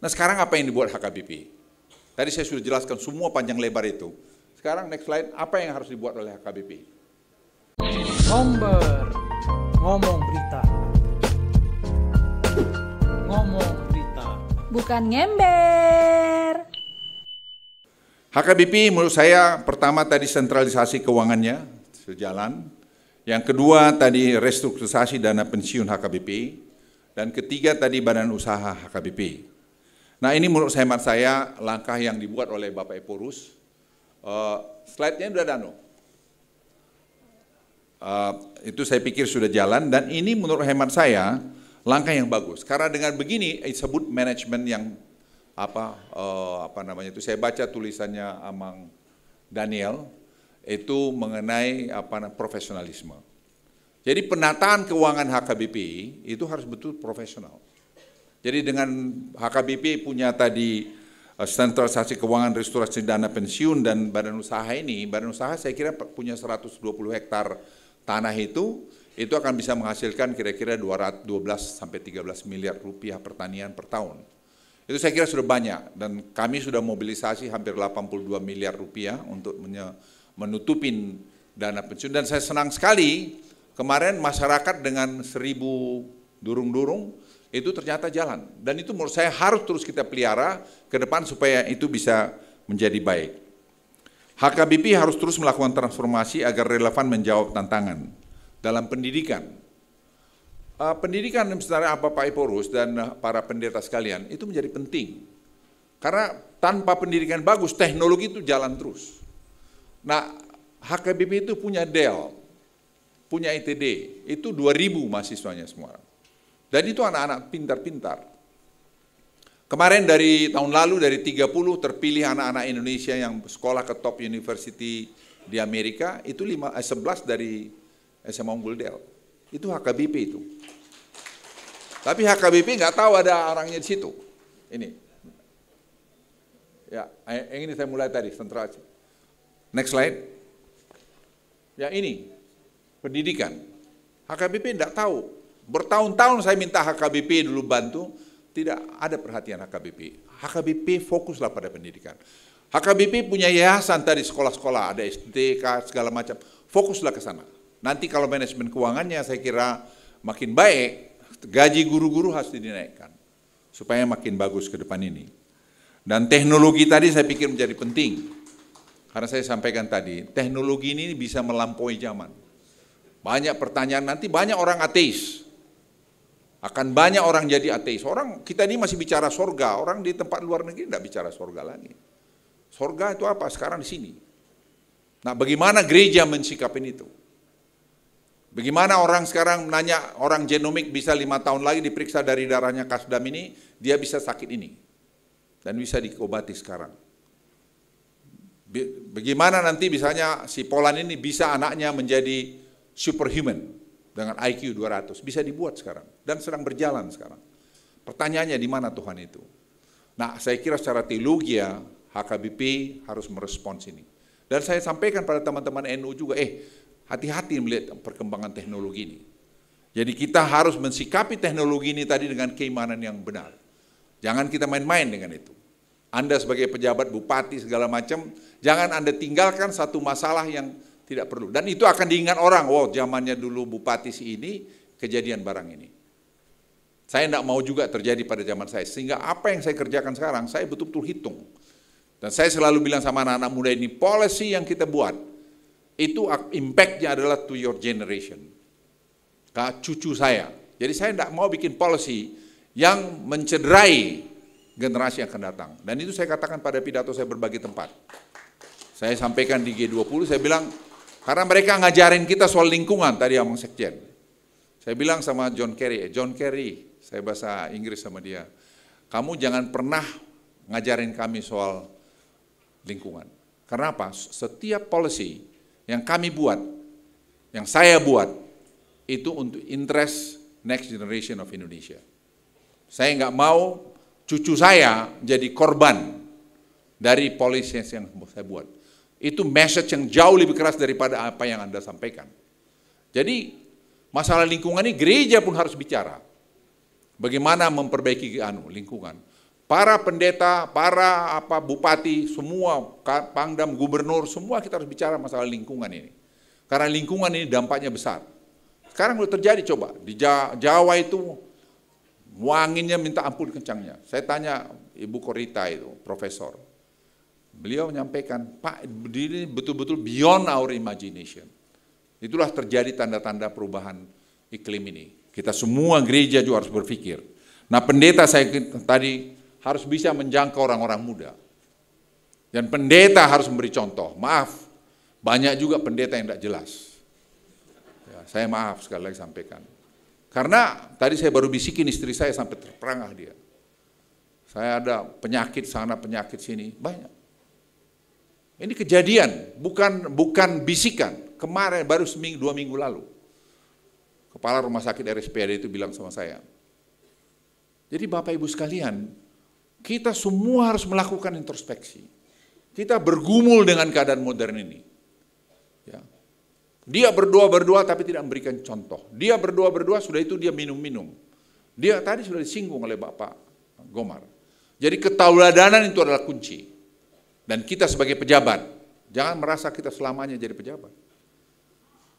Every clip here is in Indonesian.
Nah sekarang apa yang dibuat HKBP? Tadi saya sudah jelaskan semua panjang lebar itu. Sekarang next slide, apa yang harus dibuat oleh HKBP? Ngomber, ngomong berita. Ngomong berita. Bukan ngember. HKBP menurut saya pertama tadi sentralisasi keuangannya sejalan. Yang kedua tadi restrukturisasi dana pensiun HKBP. Dan ketiga tadi badan usaha HKBP. Nah ini menurut hemat saya langkah yang dibuat oleh Bapak Eporus Uh, eh, Slide-nya sudah dano. Uh, eh, itu saya pikir sudah jalan dan ini menurut hemat saya langkah yang bagus. Karena dengan begini disebut manajemen yang apa uh, apa namanya itu saya baca tulisannya Amang Daniel itu mengenai apa profesionalisme. Jadi penataan keuangan HKBP itu harus betul profesional. Jadi dengan HKBP punya tadi eh, sentralisasi keuangan restorasi dana pensiun dan badan usaha ini, badan usaha saya kira punya 120 hektar tanah itu, itu akan bisa menghasilkan kira-kira 12 sampai 13 miliar rupiah pertanian per tahun. Itu saya kira sudah banyak dan kami sudah mobilisasi hampir 82 miliar rupiah untuk menutupin dana pensiun dan saya senang sekali kemarin masyarakat dengan seribu durung-durung itu ternyata jalan. Dan itu menurut saya harus terus kita pelihara ke depan supaya itu bisa menjadi baik. HKBP harus terus melakukan transformasi agar relevan menjawab tantangan dalam pendidikan. Uh, pendidikan sebenarnya apa Pak Iporus dan eh, para pendeta sekalian itu menjadi penting. Karena tanpa pendidikan bagus, teknologi itu jalan terus. Nah, HKBP itu punya Dell, punya ITD, itu 2000 mahasiswanya semua. Dan itu anak-anak pintar-pintar. Kemarin dari tahun lalu dari 30 terpilih anak-anak Indonesia yang sekolah ke top university di Amerika itu 5, eh, 11 dari SMA Unggul Del. Itu HKBP itu. Tapi HKBP nggak tahu ada orangnya di situ. Ini. Ya, eh, yang ini saya mulai tadi, aja. Next slide. Ya ini, pendidikan. HKBP tidak tahu Bertahun-tahun saya minta HKBP dulu bantu, tidak ada perhatian HKBP. HKBP fokuslah pada pendidikan. HKBP punya yayasan tadi sekolah-sekolah, ada STK segala macam. Fokuslah ke sana. Nanti kalau manajemen keuangannya saya kira makin baik, gaji guru-guru harus dinaikkan supaya makin bagus ke depan ini. Dan teknologi tadi saya pikir menjadi penting. Karena saya sampaikan tadi, teknologi ini bisa melampaui zaman. Banyak pertanyaan nanti banyak orang ateis. Akan banyak orang jadi ateis. Orang kita ini masih bicara sorga. Orang di tempat luar negeri tidak bicara sorga lagi. Sorga itu apa? Sekarang di sini. Nah bagaimana gereja mensikapin itu? Bagaimana orang sekarang nanya orang genomik bisa lima tahun lagi diperiksa dari darahnya kasdam ini, dia bisa sakit ini. Dan bisa diobati sekarang. Bagaimana nanti misalnya si Polan ini bisa anaknya menjadi superhuman dengan IQ 200 bisa dibuat sekarang dan sedang berjalan sekarang. Pertanyaannya di mana Tuhan itu? Nah, saya kira secara teologi ya HKBP harus merespons ini. Dan saya sampaikan pada teman-teman NU juga, eh hati-hati melihat perkembangan teknologi ini. Jadi kita harus mensikapi teknologi ini tadi dengan keimanan yang benar. Jangan kita main-main dengan itu. Anda sebagai pejabat bupati segala macam, jangan Anda tinggalkan satu masalah yang tidak perlu. Dan itu akan diingat orang, wow zamannya dulu bupati si ini, kejadian barang ini. Saya tidak mau juga terjadi pada zaman saya, sehingga apa yang saya kerjakan sekarang, saya betul-betul hitung. Dan saya selalu bilang sama anak-anak muda ini, policy yang kita buat, itu impactnya adalah to your generation, ke cucu saya. Jadi saya tidak mau bikin policy yang mencederai generasi yang akan datang. Dan itu saya katakan pada pidato saya berbagai tempat. Saya sampaikan di G20, saya bilang karena mereka ngajarin kita soal lingkungan tadi yang Sekjen. Saya bilang sama John Kerry, eh, John Kerry, saya bahasa Inggris sama dia, kamu jangan pernah ngajarin kami soal lingkungan. Karena Setiap policy yang kami buat, yang saya buat, itu untuk interest next generation of Indonesia. Saya nggak mau cucu saya jadi korban dari policy yang saya buat. Itu message yang jauh lebih keras daripada apa yang Anda sampaikan. Jadi masalah lingkungan ini gereja pun harus bicara. Bagaimana memperbaiki anu lingkungan. Para pendeta, para apa bupati, semua pangdam, gubernur, semua kita harus bicara masalah lingkungan ini. Karena lingkungan ini dampaknya besar. Sekarang sudah terjadi coba di Jawa itu wanginya minta ampun kencangnya. Saya tanya Ibu Korita itu, profesor. Beliau menyampaikan, Pak, ini betul-betul beyond our imagination. Itulah terjadi tanda-tanda perubahan iklim ini. Kita semua gereja juga harus berpikir. Nah pendeta saya tadi harus bisa menjangkau orang-orang muda. Dan pendeta harus memberi contoh. Maaf, banyak juga pendeta yang tidak jelas. Ya, saya maaf sekali lagi sampaikan. Karena tadi saya baru bisikin istri saya sampai terperangah dia. Saya ada penyakit sana, penyakit sini, banyak. Ini kejadian, bukan bukan bisikan. Kemarin baru seminggu dua minggu lalu. Kepala rumah sakit RSPAD itu bilang sama saya. Jadi Bapak Ibu sekalian, kita semua harus melakukan introspeksi. Kita bergumul dengan keadaan modern ini. Ya. Dia berdoa-berdoa tapi tidak memberikan contoh. Dia berdoa-berdoa sudah itu dia minum-minum. Dia tadi sudah disinggung oleh Bapak Gomar. Jadi ketauladanan itu adalah kunci. Dan kita sebagai pejabat, jangan merasa kita selamanya jadi pejabat.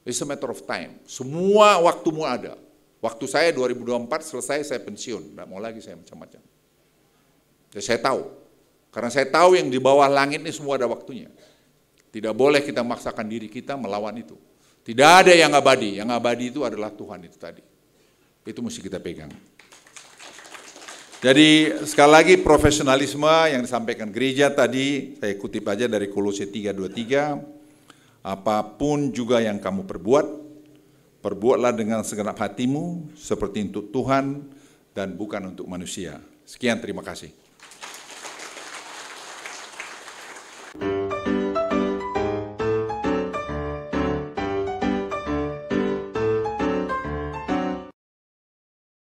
It's a matter of time. Semua waktumu ada. Waktu saya 2024 selesai saya pensiun, tidak mau lagi saya macam-macam. Jadi ya, saya tahu, karena saya tahu yang di bawah langit ini semua ada waktunya. Tidak boleh kita memaksakan diri kita melawan itu. Tidak ada yang abadi, yang abadi itu adalah Tuhan itu tadi. Itu mesti kita pegang. Jadi sekali lagi profesionalisme yang disampaikan gereja tadi, saya kutip aja dari Kolose 3:23, apapun juga yang kamu perbuat, perbuatlah dengan segenap hatimu seperti untuk Tuhan dan bukan untuk manusia. Sekian terima kasih.